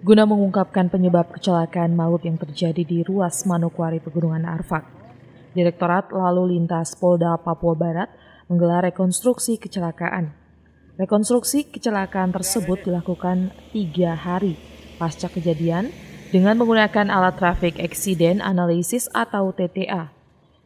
guna mengungkapkan penyebab kecelakaan maut yang terjadi di ruas Manokwari Pegunungan Arfak. Direktorat Lalu Lintas Polda Papua Barat menggelar rekonstruksi kecelakaan. Rekonstruksi kecelakaan tersebut dilakukan tiga hari pasca kejadian dengan menggunakan alat Traffic Accident Analysis atau TTA.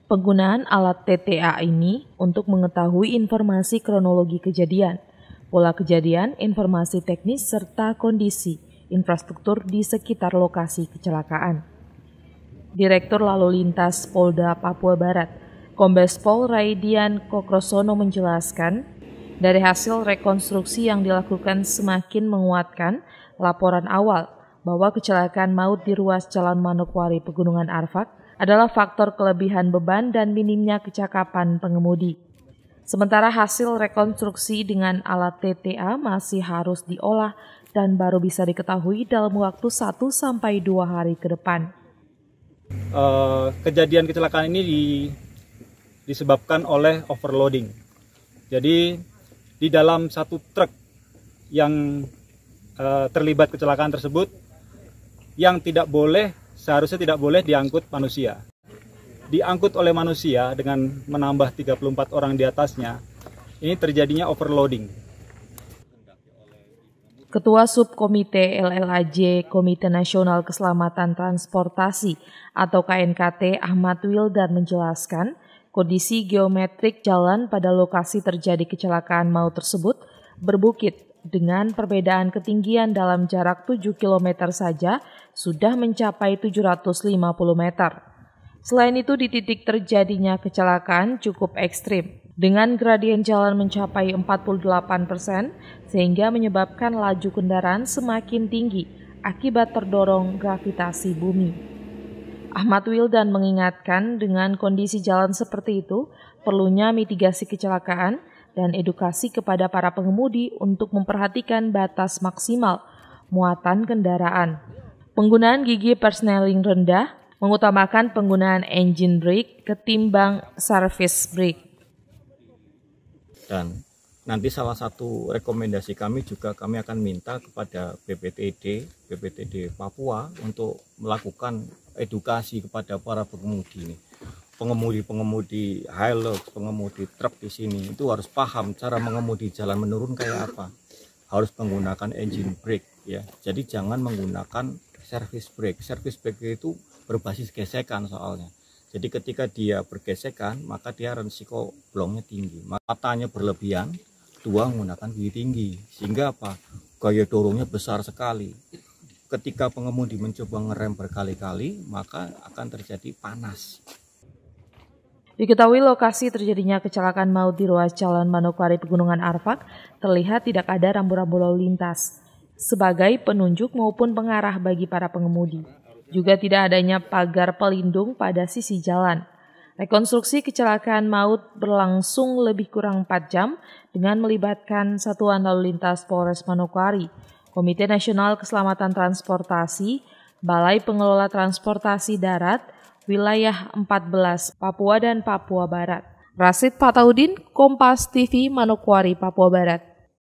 Penggunaan alat TTA ini untuk mengetahui informasi kronologi kejadian, pola kejadian, informasi teknis, serta kondisi – infrastruktur di sekitar lokasi kecelakaan. Direktur Lalu Lintas Polda Papua Barat, Kombes Pol Raidian Kokrosono menjelaskan, dari hasil rekonstruksi yang dilakukan semakin menguatkan laporan awal bahwa kecelakaan maut di ruas Jalan Manokwari Pegunungan Arfak adalah faktor kelebihan beban dan minimnya kecakapan pengemudi. Sementara hasil rekonstruksi dengan alat TTA masih harus diolah dan baru bisa diketahui dalam waktu 1 sampai 2 hari ke depan. Uh, kejadian kecelakaan ini di, disebabkan oleh overloading. Jadi di dalam satu truk yang uh, terlibat kecelakaan tersebut yang tidak boleh seharusnya tidak boleh diangkut manusia. Diangkut oleh manusia dengan menambah 34 orang di atasnya, ini terjadinya overloading Ketua Subkomite LLAJ Komite Nasional Keselamatan Transportasi atau KNKT Ahmad Wildan menjelaskan, kondisi geometrik jalan pada lokasi terjadi kecelakaan maut tersebut berbukit dengan perbedaan ketinggian dalam jarak 7 km saja sudah mencapai 750 meter. Selain itu di titik terjadinya kecelakaan cukup ekstrim, dengan gradien jalan mencapai 48 persen sehingga menyebabkan laju kendaraan semakin tinggi akibat terdorong gravitasi bumi. Ahmad Wildan mengingatkan dengan kondisi jalan seperti itu perlunya mitigasi kecelakaan dan edukasi kepada para pengemudi untuk memperhatikan batas maksimal muatan kendaraan. Penggunaan gigi persneling rendah mengutamakan penggunaan engine brake ketimbang service brake dan nanti salah satu rekomendasi kami juga kami akan minta kepada BPTD BPTD Papua untuk melakukan edukasi kepada para pengemudi ini pengemudi-pengemudi Hilux, pengemudi truk di sini itu harus paham cara mengemudi jalan menurun kayak apa. Harus menggunakan engine brake ya. Jadi jangan menggunakan service brake. Service brake itu berbasis gesekan soalnya. Jadi ketika dia bergesekan, maka dia resiko blongnya tinggi. Matanya berlebihan, tua menggunakan gigi tinggi. Sehingga apa? Gaya dorongnya besar sekali. Ketika pengemudi mencoba ngerem berkali-kali, maka akan terjadi panas. Diketahui lokasi terjadinya kecelakaan maut di ruas Jalan Manokwari Pegunungan Arfak terlihat tidak ada rambu-rambu lalu lintas sebagai penunjuk maupun pengarah bagi para pengemudi juga tidak adanya pagar pelindung pada sisi jalan. Rekonstruksi kecelakaan maut berlangsung lebih kurang 4 jam dengan melibatkan Satuan Lalu Lintas Polres Manokwari, Komite Nasional Keselamatan Transportasi, Balai Pengelola Transportasi Darat, Wilayah 14 Papua dan Papua Barat. Rasid Pataudin, Kompas TV Manokwari, Papua Barat.